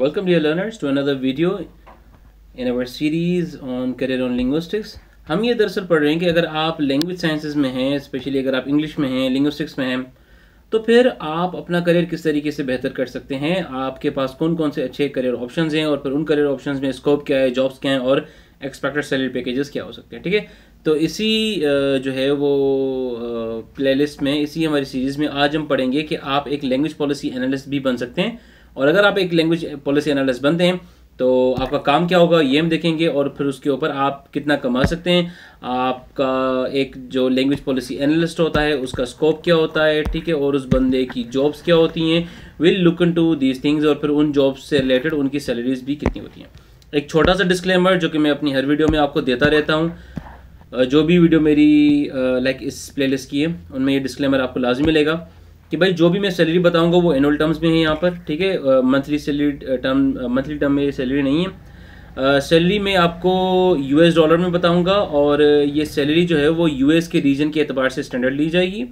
Welcome dear learners to another video in our series on career on linguistics. हम ये दरअसल पढ़ रहे हैं कि अगर आप लैंग्वेज साइंसेज में हैं स्पेशली अगर आप इंग्लिश में हैं लिंग्विस्टिक्स में हैं तो फिर आप अपना करियर किस तरीके से बेहतर कर सकते हैं आपके पास कौन कौन से अच्छे करियर ऑप्शन हैं और फिर उन करियर ऑप्शन में स्कोप क्या है जॉब्स क्या हैं और एक्सपेक्टेड सैलरी पैकेजेस क्या हो सकते हैं ठीक है तो इसी जो है वो प्लेलिस्ट में इसी हमारी सीरीज़ में आज हम पढ़ेंगे कि आप एक लैंग्वेज पॉलिसी एनालिस्ट भी बन सकते हैं और अगर आप एक लैंग्वेज पॉलिसी एनालिस्ट बनते हैं तो आपका काम क्या होगा ये हम देखेंगे और फिर उसके ऊपर आप कितना कमा सकते हैं आपका एक जो लैंग्वेज पॉलिसी एनालिस्ट होता है उसका स्कोप क्या होता है ठीक है और उस बंदे की जॉब्स क्या होती हैं will look into these things और फिर उन जॉब्स से रिलेटेड उनकी सैलरीज भी कितनी होती हैं एक छोटा सा डिस्क्लेमर जो कि मैं अपनी हर वीडियो में आपको देता रहता हूँ जो भी वीडियो मेरी लाइक इस प्लेलिस्ट की है उनमें ये डिस्क्लेमर आपको लाजमी मिलेगा कि भाई जो भी मैं सैलरी बताऊंगा वो एनुअल टर्म्स में है यहाँ पर ठीक है monthly salary term monthly term में ये सैलरी नहीं है सैलरी uh, में आपको यूएस डॉलर में बताऊंगा और ये सैलरी जो है वो यूएस के रीजन के अतबार से स्टैंडर्ड ली जाएगी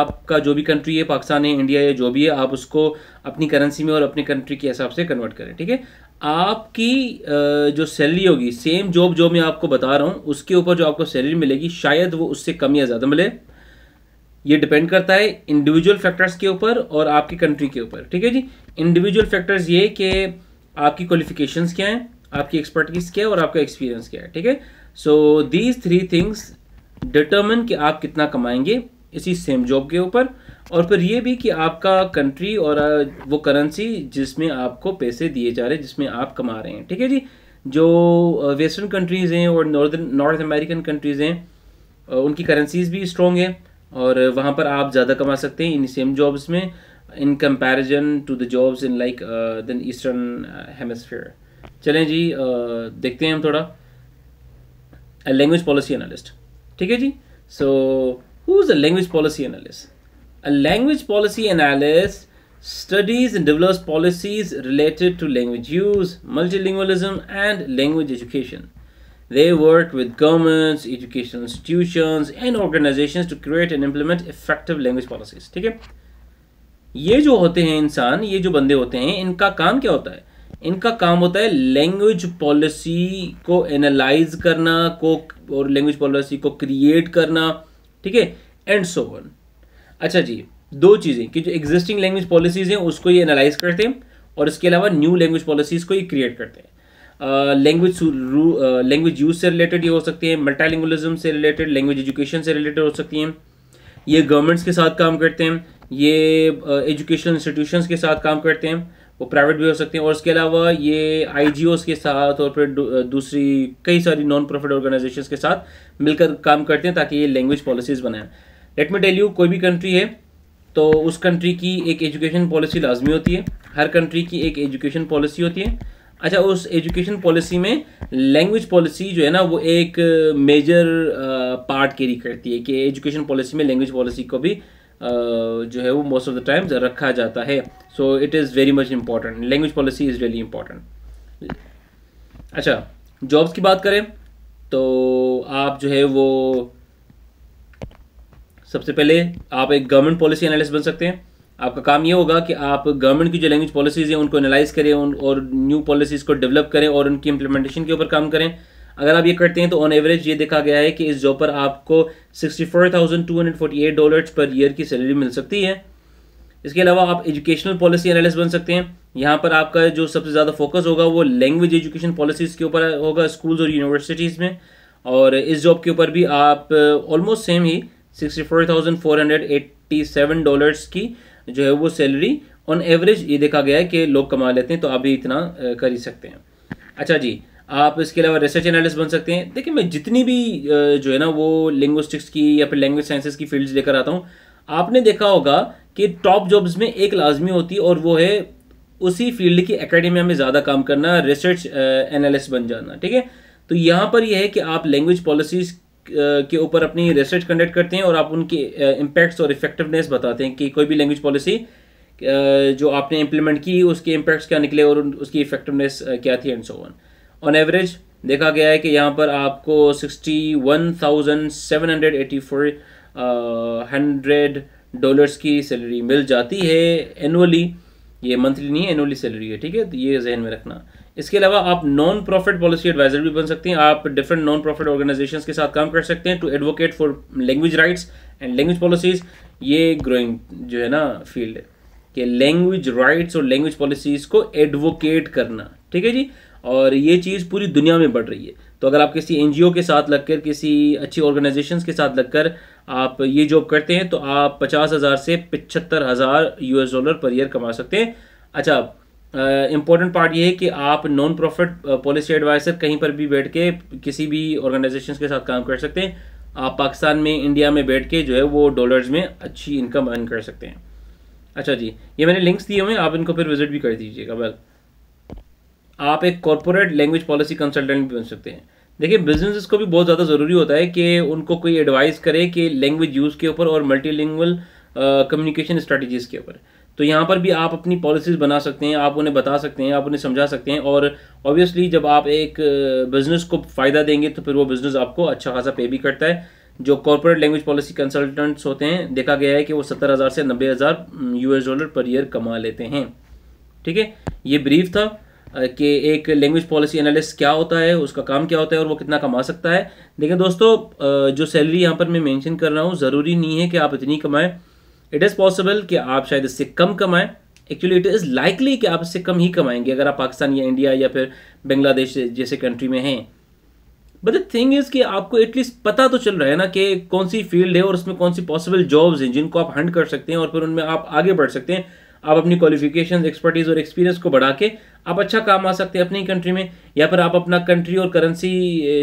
आपका जो भी कंट्री है पाकिस्तान है इंडिया है जो भी है आप उसको अपनी करेंसी में और अपनी कंट्री के हिसाब से कन्वर्ट करें ठीक है आपकी जो सैलरी होगी सेम जॉब जो मैं आपको बता रहा हूँ उसके ऊपर जो आपको सैलरी मिलेगी शायद वो उससे कम या ज़्यादा मिले ये डिपेंड करता है इंडिविजुअल फैक्टर्स के ऊपर और आपकी कंट्री के ऊपर ठीक है जी इंडिविजुअल फैक्टर्स ये कि आपकी क्वालिफिकेशंस क्या हैं आपकी एक्सपर्टीज क्या है और आपका एक्सपीरियंस क्या है ठीक है so these three things determine कि आप कितना कमाएंगे इसी सेम जॉब के ऊपर और फिर ये भी कि आपका कंट्री और वो करेंसी जिसमें आपको पैसे दिए जा रहे हैं जिसमें आप कमा रहे हैं ठीक है जी जो वेस्टर्न कंट्रीज़ हैं और नॉर्दर्न नॉर्थ अमेरिकन कंट्रीज़ हैं उनकी करेंसीज भी स्ट्रॉन्ग हैं और वहाँ पर आप ज़्यादा कमा सकते हैं इन सेम जॉब्स में in comparison to the jobs in like then eastern hemisphere चलें जी uh, देखते हैं हम थोड़ा अ लैंग्वेज पॉलिसी एनालिस्ट ठीक है जी so who is a language policy analyst a language policy analyst studies and develops policies related to language use multilingualism, and language education They work with governments, educational institutions and organizations to create and implement effective language policies ठीक है ये जो होते हैं इंसान ये जो बंदे होते हैं इनका काम क्या होता है इनका काम होता है लैंग्वेज पॉलिसी को एनालाइज करना को और लैंग्वेज पॉलिसी को क्रिएट करना ठीक है एंड सो वन अच्छा जी दो चीज़ें कि जो एग्जिस्टिंग लैंग्वेज पॉलिसीज़ हैं उसको ये एनालाइज करते हैं और इसके अलावा न्यू लैंग्वेज पॉलिसीज़ को ये क्रिएट करते हैं लैंग्वेज लैंग्वेज यूज से रिलेटेड ये हो सकती है मल्टालिंगुलिज्म से रिलेटेड लैंग्वेज एजुकेशन से रिलेटेड हो सकती हैं ये गवर्नमेंट्स के साथ काम करते हैं ये एजुकेशनल uh, इंस्टीट्यूशन के साथ काम करते हैं वो प्राइवेट भी हो सकते हैं और इसके अलावा ये आई के साथ और फिर दूसरी कई सारी नॉन प्रॉफिट ऑर्गेनाइजेशन के साथ मिलकर काम करते हैं ताकि ये लैंग्वेज पॉलिसीज़ बनाएं लेट मी टेल यू कोई भी कंट्री है तो उस कंट्री की एक एजुकेशन पॉलिसी लाजमी होती है हर कंट्री की एक एजुकेशन पॉलिसी होती है अच्छा उस एजुकेशन पॉलिसी में लैंग्वेज पॉलिसी जो है ना वो एक मेजर पार्ट कैरी करती है कि एजुकेशन पॉलिसी में लैंग्वेज पॉलिसी को भी uh, जो है वो मोस्ट ऑफ द टाइम्स रखा जाता है so it is very much important language policy is really important अच्छा जॉब्स की बात करें तो आप जो है वो सबसे पहले आप एक गवर्नमेंट पॉलिसी एनालिस्ट बन सकते हैं आपका काम ये होगा कि आप गवर्नमेंट की जो लैंग्वेज पॉलिसीज़ हैं उनको एनालाइज करें उन और न्यू पॉलिसीज़ को डेवलप करें और उनकी इम्प्लीमेंटेशन के ऊपर काम करें अगर आप ये करते हैं तो ऑन एवरेज ये देखा गया है कि इस जॉब पर आपको एट डॉलर्स पर ईयर की सैलरी मिल सकती है इसके अलावा आप एजुकेशनल पॉलिसी एनालिस्ट बन सकते हैं यहाँ पर आपका जो सबसे ज़्यादा फोकस होगा वो लैंग्वेज एजुकेशन पॉलिसीज़ के ऊपर होगा स्कूल्स और यूनिवर्सिटीज़ में और इस जॉब के ऊपर भी आप ऑलमोस्ट सेम ही sixty four thousand four hundred eighty seven dollars की जो है वो सैलरी ऑन एवरेज ये देखा गया है कि लोग कमा लेते हैं तो आप भी इतना कर ही सकते हैं अच्छा जी आप इसके अलावा रिसर्च एनालिस्ट बन सकते हैं देखिए मैं जितनी भी जो है ना वो लिंग्विस्टिक्स की या फिर लैंग्वेज साइंसिस की फील्ड्स लेकर आता हूँ आपने देखा होगा कि टॉप जॉब्स में एक लाजमी होती है और वो है उसी फील्ड की एकेडमिया में ज़्यादा काम करना रिसर्च एनालिस्ट बन जाना ठीक है तो यहाँ पर यह है कि आप लैंग्वेज पॉलिसीज़ के ऊपर अपनी रिसर्च कंडक्ट करते हैं और आप उनके इम्पैक्ट्स और इफेक्टिवनेस बताते हैं कि कोई भी लैंग्वेज पॉलिसी जो आपने इम्प्लीमेंट की उसके इम्पैक्ट्स क्या निकले और उसकी इफेक्टिवनेस क्या थी and so on on average देखा गया है कि यहाँ पर आपको sixty one thousand seven hundred eighty four hundred dollars की सैलरी मिल जाती है एनुअली ये मंथली नहीं है एनुअली सैलरी है ठीक है तो ये जहन में रखना इसके अलावा आप नॉन प्रॉफिट पॉलिसी एडवाइजर भी बन सकते हैं आप डिफरेंट नॉन प्रॉफिट ऑर्गेनाइजेशन के साथ काम कर सकते हैं to advocate for language rights and language policies ये ग्रोइंग जो है ना फील्ड है कि लैंग्वेज राइट्स और लैंग्वेज पॉलिसीज को एडवोकेट करना ठीक है जी और ये चीज़ पूरी दुनिया में बढ़ रही है तो अगर आप किसी एन के साथ लगकर किसी अच्छी ऑर्गेनाइजेशन के साथ लगकर आप ये जॉब करते हैं तो आप पचास हज़ार से पचहत्तर हज़ार यूएस डॉलर पर ईयर कमा सकते हैं अच्छा इम्पोर्टेंट uh, पार्ट ये है कि आप नॉन प्रॉफिट पॉलिसी एडवाइज़र कहीं पर भी बैठ के किसी भी ऑर्गेनाइजेशन के साथ काम कर सकते हैं आप पाकिस्तान में इंडिया में बैठ के जो है वो डॉलर्स में अच्छी इनकम अर्न कर सकते हैं अच्छा जी ये मैंने लिंक्स दिए हुए हैं आप इनको फिर विजिट भी कर दीजिएगा वेल आप एक कॉरपोरेट लैंग्वेज पॉलिसी कंसल्टेंट भी बन सकते हैं देखिए बिजनेस को भी बहुत ज़्यादा ज़रूरी होता है कि उनको कोई एडवाइस करे कि लैंग्वेज यूज़ के ऊपर और मल्टी कम्युनिकेशन स्ट्रेटजीज़ के ऊपर तो यहाँ पर भी आप अपनी पॉलिसीज़ बना सकते हैं आप उन्हें बता सकते हैं आप उन्हें समझा सकते हैं और ऑब्वियसली जब आप एक बिज़नेस को फ़ायदा देंगे तो फिर वो बिज़नेस आपको अच्छा खासा पे भी करता है जो कॉर्पोरेट लैंग्वेज पॉलिसी कंसल्टेंट्स होते हैं देखा गया है कि वो सत्तर हज़ार से नब्बे हज़ार यूएस डॉलर पर ईयर कमा लेते हैं ठीक है ये ब्रीफ था कि एक लैंग्वेज पॉलिसी एनालिस्ट क्या होता है उसका काम क्या होता है और वो कितना कमा सकता है देखिए दोस्तों जो सैलरी यहाँ पर मैं मेंशन कर रहा हूँ ज़रूरी नहीं है कि आप इतनी कमाएं इट इज़ पॉसिबल कि आप शायद इससे कम कमाएं एक्चुअली इट इज़ लाइकली कि आप इससे कम ही कमाएंगे अगर आप पाकिस्तान या इंडिया या फिर बांग्लादेश जैसे कंट्री में हैं बट द थिंग इज़ कि आपको एटलीस्ट पता तो चल रहा है ना कि कौन सी फील्ड है और उसमें कौन सी पॉसिबल जॉब्स हैं जिनको आप हंड कर सकते हैं और फिर उनमें आप आगे बढ़ सकते हैं आप अपनी क्वालिफिकेशन एक्सपर्टीज़ और एक्सपीरियंस को बढ़ा के आप अच्छा काम आ सकते हैं अपनी कंट्री में या फिर आप अपना कंट्री और करेंसी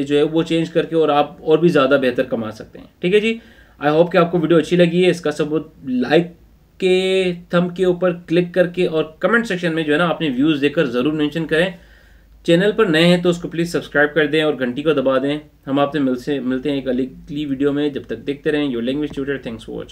जो है वो चेंज करके और आप और भी ज़्यादा बेहतर कमा सकते हैं ठीक है जी आई होप कि आपको वीडियो अच्छी लगी है इसका सबूत लाइक के थम के ऊपर क्लिक करके और कमेंट सेक्शन में जो है ना अपने व्यूज़ देकर ज़रूर मेंशन करें चैनल पर नए हैं तो उसको प्लीज़ सब्सक्राइब कर दें और घंटी को दबा दें हम आपसे मिलते मिलते हैं एक अगली वीडियो में जब तक देखते रहें your language tutor thanks for watching